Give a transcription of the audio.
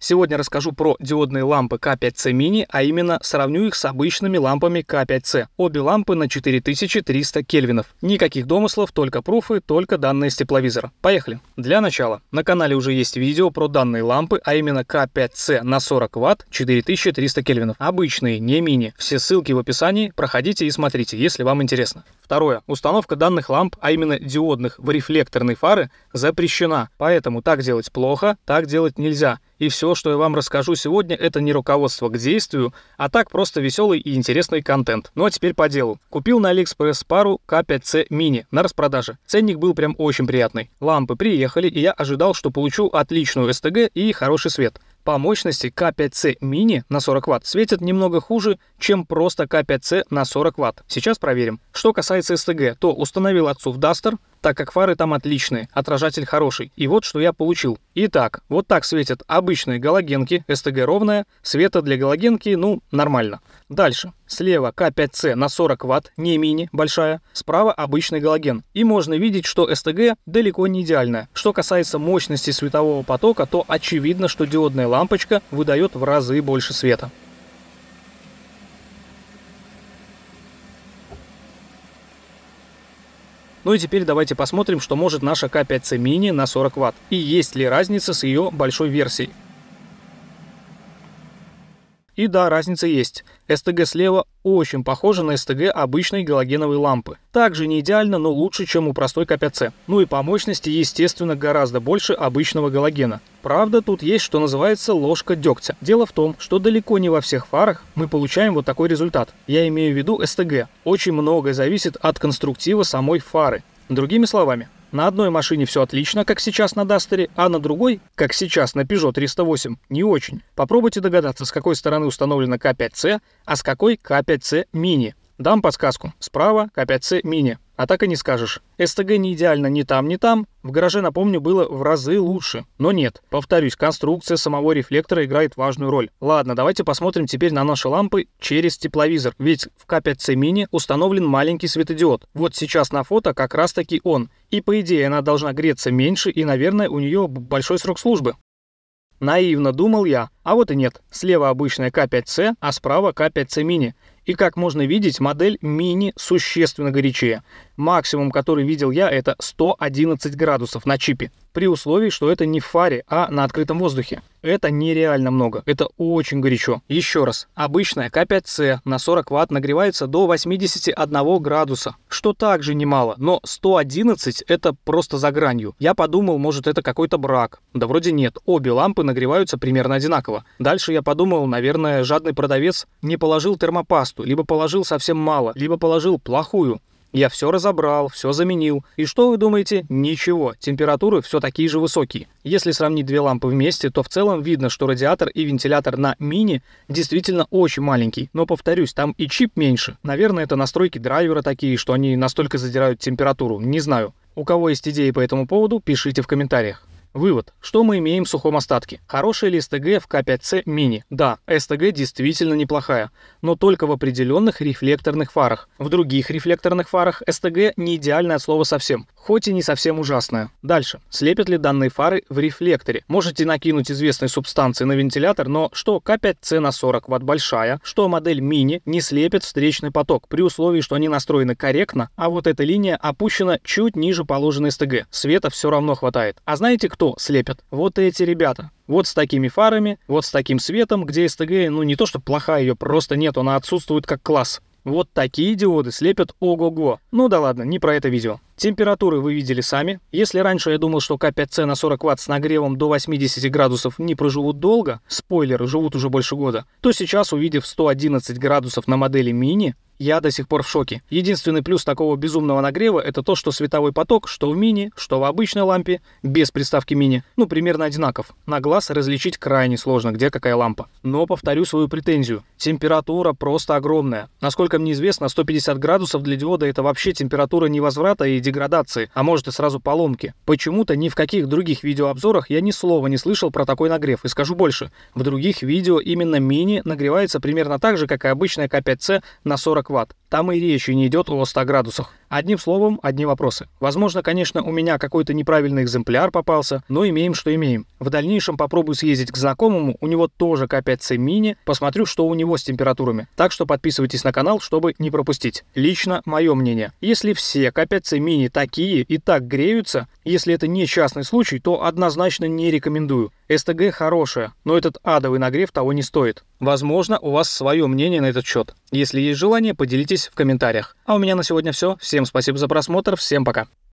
Сегодня расскажу про диодные лампы К5C Mini, а именно сравню их с обычными лампами К5C. Обе лампы на 4300 кельвинов. Никаких домыслов, только пруфы, только данные с тепловизора. Поехали! Для начала. На канале уже есть видео про данные лампы, а именно К5C на 40 Вт 4300 кельвинов. Обычные, не мини. Все ссылки в описании, проходите и смотрите, если вам интересно. Второе. Установка данных ламп, а именно диодных в рефлекторной фары, запрещена. Поэтому так делать плохо, так делать нельзя. И все, что я вам расскажу сегодня, это не руководство к действию, а так просто веселый и интересный контент. Ну а теперь по делу. Купил на Алиэкспресс пару К5C мини на распродаже. Ценник был прям очень приятный. Лампы приехали, и я ожидал, что получу отличную СТГ и хороший свет по мощности k 5 c Mini на 40 Вт светит немного хуже, чем просто k 5 c на 40 Вт. Сейчас проверим. Что касается STG, то установил отцу в Duster, так как фары там отличные, отражатель хороший. И вот что я получил. Итак, вот так светят обычные галогенки, STG ровная, света для галогенки, ну, нормально. Дальше. Слева К5С на 40 Вт, не мини, большая. Справа обычный галоген. И можно видеть, что СТГ далеко не идеальная. Что касается мощности светового потока, то очевидно, что диодная лампочка выдает в разы больше света. Ну и теперь давайте посмотрим, что может наша К5C Mini на 40 Вт и есть ли разница с ее большой версией. И да, разница есть. СТГ слева очень похожа на СТГ обычной галогеновой лампы. Также не идеально, но лучше, чем у простой КПЦ. Ну и по мощности, естественно, гораздо больше обычного галогена. Правда, тут есть, что называется, ложка дегтя. Дело в том, что далеко не во всех фарах мы получаем вот такой результат. Я имею в виду СТГ. Очень многое зависит от конструктива самой фары. Другими словами, на одной машине все отлично, как сейчас на Дастере, а на другой, как сейчас на Peugeot 308, не очень. Попробуйте догадаться, с какой стороны установлена К5C, а с какой К5C Mini. Дам подсказку. Справа К5C Mini. А так и не скажешь. СТГ не идеально ни там, ни там. В гараже, напомню, было в разы лучше. Но нет. Повторюсь, конструкция самого рефлектора играет важную роль. Ладно, давайте посмотрим теперь на наши лампы через тепловизор. Ведь в К5C Mini установлен маленький светодиод. Вот сейчас на фото как раз таки он. И по идее она должна греться меньше и, наверное, у нее большой срок службы. Наивно думал я, а вот и нет. Слева обычная К5C, а справа К5C мини. И как можно видеть, модель мини существенно горячее. Максимум, который видел я, это 111 градусов на чипе при условии, что это не в фаре, а на открытом воздухе. Это нереально много, это очень горячо. Еще раз, обычная К5С на 40 Вт нагревается до 81 градуса, что также немало, но 111 это просто за гранью. Я подумал, может это какой-то брак. Да вроде нет, обе лампы нагреваются примерно одинаково. Дальше я подумал, наверное, жадный продавец не положил термопасту, либо положил совсем мало, либо положил плохую. Я все разобрал, все заменил. И что вы думаете? Ничего, температуры все такие же высокие. Если сравнить две лампы вместе, то в целом видно, что радиатор и вентилятор на мини действительно очень маленький. Но повторюсь, там и чип меньше. Наверное, это настройки драйвера такие, что они настолько задирают температуру. Не знаю. У кого есть идеи по этому поводу, пишите в комментариях. Вывод. Что мы имеем в сухом остатке? Хорошая ли СТГ в К5С мини? Да, СТГ действительно неплохая, но только в определенных рефлекторных фарах. В других рефлекторных фарах СТГ не идеальное от слова совсем, хоть и не совсем ужасное. Дальше. Слепят ли данные фары в рефлекторе? Можете накинуть известные субстанции на вентилятор, но что К5С на 40 Вт большая, что модель мини не слепит встречный поток, при условии, что они настроены корректно, а вот эта линия опущена чуть ниже положенной СТГ. Света все равно хватает. А знаете, кто кто слепят? Вот эти ребята. Вот с такими фарами, вот с таким светом, где СТГ, ну не то что плохая, ее просто нет, она отсутствует как класс. Вот такие диоды слепят ого-го. Ну да ладно, не про это видео. Температуры вы видели сами. Если раньше я думал, что К5С на 40 Вт с нагревом до 80 градусов не проживут долго, спойлеры, живут уже больше года, то сейчас, увидев 111 градусов на модели мини, я до сих пор в шоке. Единственный плюс такого безумного нагрева это то, что световой поток, что в мини, что в обычной лампе, без приставки мини, ну примерно одинаков. На глаз различить крайне сложно, где какая лампа. Но повторю свою претензию. Температура просто огромная. Насколько мне известно, 150 градусов для диода это вообще температура невозврата и деградации, а может и сразу поломки. Почему-то ни в каких других видеообзорах я ни слова не слышал про такой нагрев. И скажу больше, в других видео именно мини нагревается примерно так же, как и обычная К5C на 40 акват. Там и речи не идет о 100 градусах. Одним словом, одни вопросы. Возможно, конечно, у меня какой-то неправильный экземпляр попался, но имеем, что имеем. В дальнейшем попробую съездить к знакомому, у него тоже К5С мини, посмотрю, что у него с температурами. Так что подписывайтесь на канал, чтобы не пропустить. Лично мое мнение. Если все К5С мини такие и так греются, если это не частный случай, то однозначно не рекомендую. СТГ хорошая, но этот адовый нагрев того не стоит. Возможно, у вас свое мнение на этот счет. Если есть желание, поделитесь Делитесь в комментариях. А у меня на сегодня все. Всем спасибо за просмотр. Всем пока.